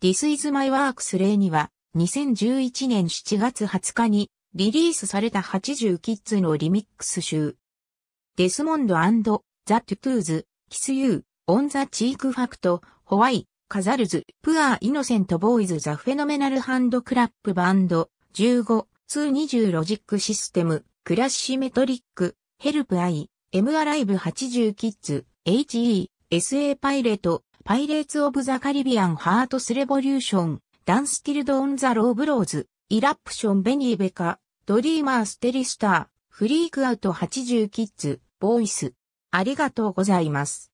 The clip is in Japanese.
This is my works 例には、2011年7月20日にリリースされた80キッズのリミックス集。デスモンドザ・トゥトゥーズ、キスユー、オン・ザ・チーク・ファクト、ホワイ、カザルズ、プアー・イノセント・ボーイズ・ザ・フェノメナル・ハンド・クラップ・バンド、15、220ロジック・システム、クラッシュ・メトリック、ヘルプ・アイ、エム・アライブ80キッズ、HE、SA パイレット、パイレーツ・オブ・ザ・カリビアン・ハートス・レボリューション、ダンス・ティルド・オン・ザ・ロー・ブローズ、イラプション・ベニー・ベカ、ドリーマー・ステリスター、フリークアウト80キッズ、ボーイス。ありがとうございます。